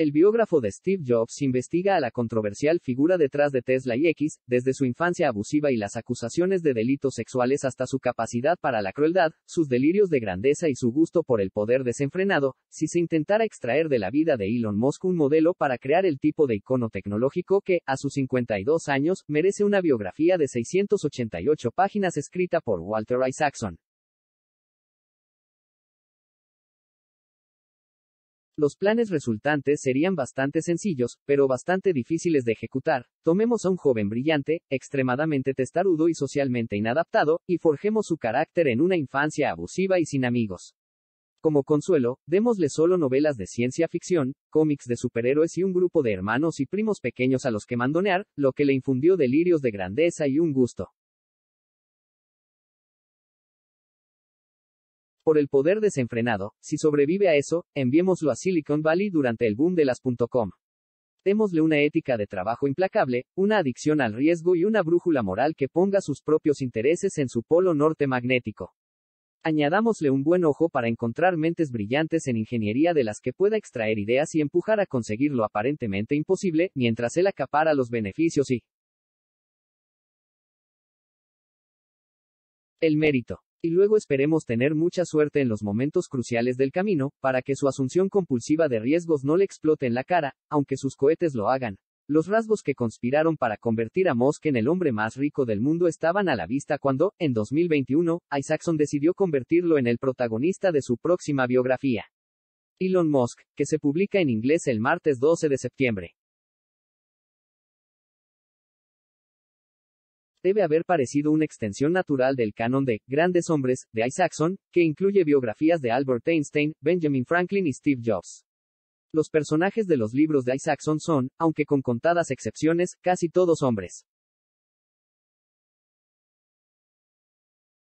El biógrafo de Steve Jobs investiga a la controversial figura detrás de Tesla y X, desde su infancia abusiva y las acusaciones de delitos sexuales hasta su capacidad para la crueldad, sus delirios de grandeza y su gusto por el poder desenfrenado, si se intentara extraer de la vida de Elon Musk un modelo para crear el tipo de icono tecnológico que, a sus 52 años, merece una biografía de 688 páginas escrita por Walter Isaacson. Los planes resultantes serían bastante sencillos, pero bastante difíciles de ejecutar. Tomemos a un joven brillante, extremadamente testarudo y socialmente inadaptado, y forjemos su carácter en una infancia abusiva y sin amigos. Como consuelo, démosle solo novelas de ciencia ficción, cómics de superhéroes y un grupo de hermanos y primos pequeños a los que mandonear, lo que le infundió delirios de grandeza y un gusto. por el poder desenfrenado, si sobrevive a eso, enviémoslo a Silicon Valley durante el boom de las Démosle una ética de trabajo implacable, una adicción al riesgo y una brújula moral que ponga sus propios intereses en su polo norte magnético. Añadámosle un buen ojo para encontrar mentes brillantes en ingeniería de las que pueda extraer ideas y empujar a conseguir lo aparentemente imposible, mientras él acapara los beneficios y el mérito. Y luego esperemos tener mucha suerte en los momentos cruciales del camino, para que su asunción compulsiva de riesgos no le explote en la cara, aunque sus cohetes lo hagan. Los rasgos que conspiraron para convertir a Musk en el hombre más rico del mundo estaban a la vista cuando, en 2021, Isaacson decidió convertirlo en el protagonista de su próxima biografía. Elon Musk, que se publica en inglés el martes 12 de septiembre. debe haber parecido una extensión natural del canon de Grandes Hombres de Isaacson, que incluye biografías de Albert Einstein, Benjamin Franklin y Steve Jobs. Los personajes de los libros de Isaacson son, aunque con contadas excepciones, casi todos hombres.